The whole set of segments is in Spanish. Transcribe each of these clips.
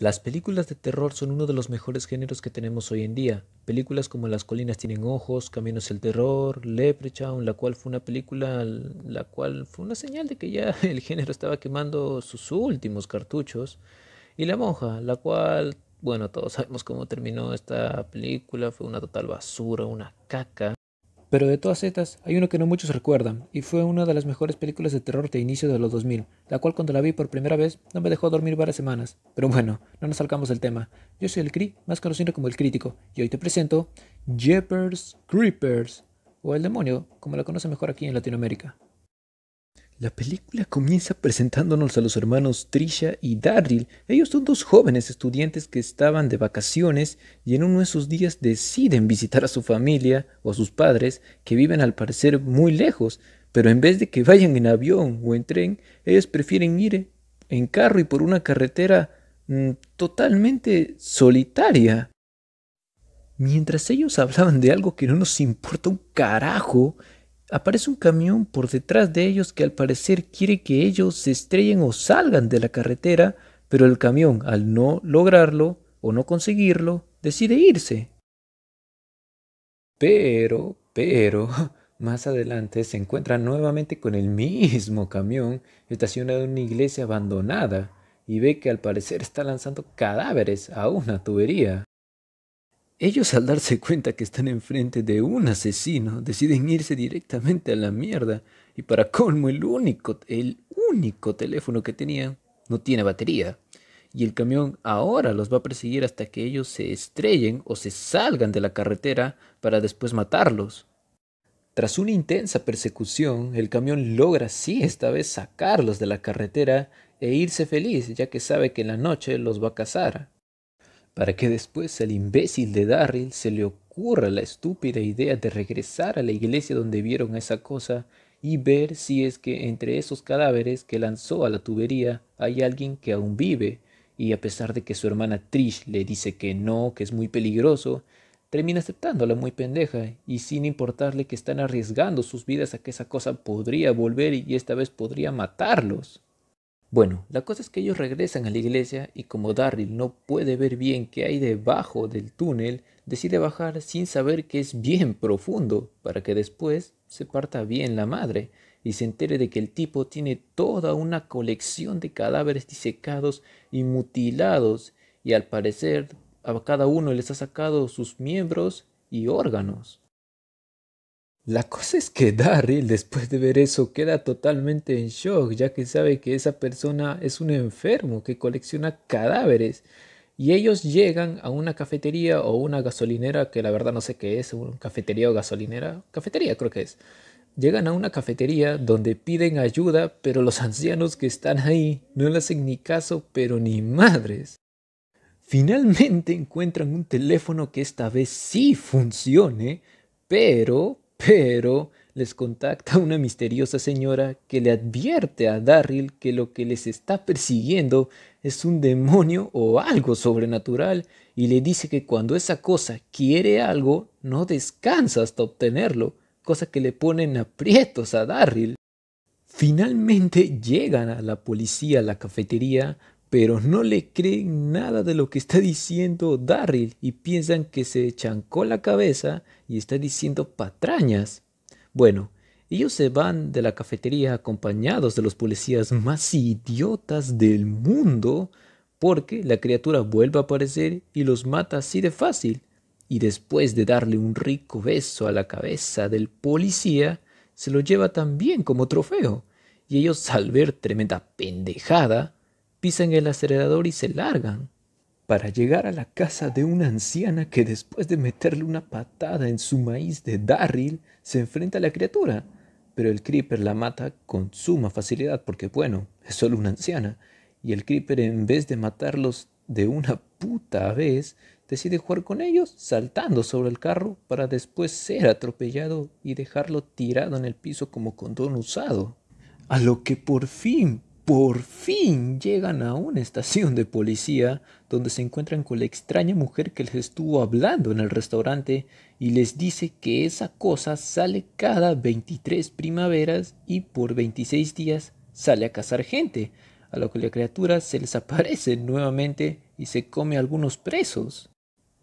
Las películas de terror son uno de los mejores géneros que tenemos hoy en día. Películas como Las colinas tienen ojos, Caminos del terror, Leprechaun, la cual fue una película la cual fue una señal de que ya el género estaba quemando sus últimos cartuchos, y La monja, la cual, bueno, todos sabemos cómo terminó esta película, fue una total basura, una caca. Pero de todas estas, hay uno que no muchos recuerdan, y fue una de las mejores películas de terror de inicio de los 2000, la cual cuando la vi por primera vez no me dejó dormir varias semanas. Pero bueno, no nos salgamos del tema. Yo soy el Cri, más conocido como el Crítico, y hoy te presento Jeppers Creepers, o el demonio, como la conoce mejor aquí en Latinoamérica. La película comienza presentándonos a los hermanos Trisha y Darryl. Ellos son dos jóvenes estudiantes que estaban de vacaciones y en uno de sus días deciden visitar a su familia o a sus padres, que viven al parecer muy lejos, pero en vez de que vayan en avión o en tren, ellos prefieren ir en carro y por una carretera mm, totalmente solitaria. Mientras ellos hablaban de algo que no nos importa un carajo, aparece un camión por detrás de ellos que al parecer quiere que ellos se estrellen o salgan de la carretera, pero el camión, al no lograrlo o no conseguirlo, decide irse. Pero, pero, más adelante se encuentra nuevamente con el mismo camión estacionado en una iglesia abandonada y ve que al parecer está lanzando cadáveres a una tubería. Ellos al darse cuenta que están enfrente de un asesino, deciden irse directamente a la mierda. Y para colmo, el único, el único teléfono que tenían no tiene batería. Y el camión ahora los va a perseguir hasta que ellos se estrellen o se salgan de la carretera para después matarlos. Tras una intensa persecución, el camión logra sí esta vez sacarlos de la carretera e irse feliz, ya que sabe que en la noche los va a cazar para que después al imbécil de Darryl se le ocurra la estúpida idea de regresar a la iglesia donde vieron esa cosa y ver si es que entre esos cadáveres que lanzó a la tubería hay alguien que aún vive, y a pesar de que su hermana Trish le dice que no, que es muy peligroso, termina aceptándola muy pendeja y sin importarle que están arriesgando sus vidas a que esa cosa podría volver y esta vez podría matarlos. Bueno, la cosa es que ellos regresan a la iglesia y como Darryl no puede ver bien qué hay debajo del túnel, decide bajar sin saber que es bien profundo, para que después se parta bien la madre y se entere de que el tipo tiene toda una colección de cadáveres disecados y mutilados y al parecer a cada uno les ha sacado sus miembros y órganos. La cosa es que Darryl, después de ver eso, queda totalmente en shock, ya que sabe que esa persona es un enfermo que colecciona cadáveres. Y ellos llegan a una cafetería o una gasolinera, que la verdad no sé qué es, una cafetería o gasolinera, cafetería creo que es. Llegan a una cafetería donde piden ayuda, pero los ancianos que están ahí no le hacen ni caso, pero ni madres. Finalmente encuentran un teléfono que esta vez sí funcione, pero pero les contacta una misteriosa señora que le advierte a Darryl que lo que les está persiguiendo es un demonio o algo sobrenatural y le dice que cuando esa cosa quiere algo no descansa hasta obtenerlo, cosa que le pone en aprietos a Darryl. Finalmente llegan a la policía a la cafetería pero no le creen nada de lo que está diciendo Darryl y piensan que se chancó la cabeza y está diciendo patrañas. Bueno, ellos se van de la cafetería acompañados de los policías más idiotas del mundo porque la criatura vuelve a aparecer y los mata así de fácil. Y después de darle un rico beso a la cabeza del policía, se lo lleva también como trofeo. Y ellos al ver tremenda pendejada, pisan el acelerador y se largan para llegar a la casa de una anciana que después de meterle una patada en su maíz de Darryl se enfrenta a la criatura. Pero el Creeper la mata con suma facilidad porque, bueno, es solo una anciana. Y el Creeper en vez de matarlos de una puta vez, decide jugar con ellos saltando sobre el carro para después ser atropellado y dejarlo tirado en el piso como condón usado. A lo que por fin por fin llegan a una estación de policía donde se encuentran con la extraña mujer que les estuvo hablando en el restaurante y les dice que esa cosa sale cada 23 primaveras y por 26 días sale a cazar gente, a lo que la criatura se les aparece nuevamente y se come algunos presos.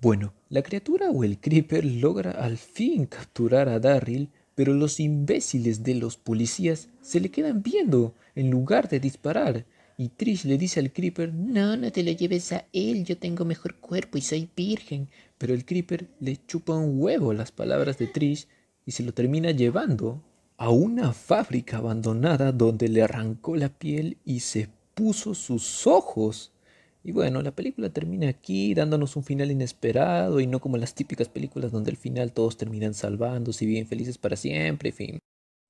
Bueno, la criatura o el creeper logra al fin capturar a Darryl pero los imbéciles de los policías se le quedan viendo en lugar de disparar. Y Trish le dice al Creeper, no, no te lo lleves a él, yo tengo mejor cuerpo y soy virgen. Pero el Creeper le chupa un huevo las palabras de Trish y se lo termina llevando a una fábrica abandonada donde le arrancó la piel y se puso sus ojos. Y bueno, la película termina aquí dándonos un final inesperado y no como las típicas películas donde al final todos terminan salvándose y bien felices para siempre, en fin.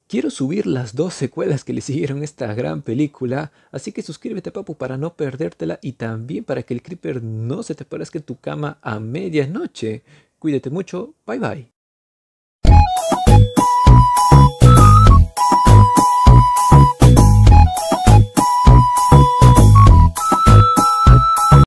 Quiero subir las dos secuelas que le siguieron esta gran película, así que suscríbete papu para no perdértela y también para que el creeper no se te parezca en tu cama a medianoche. Cuídate mucho, bye bye.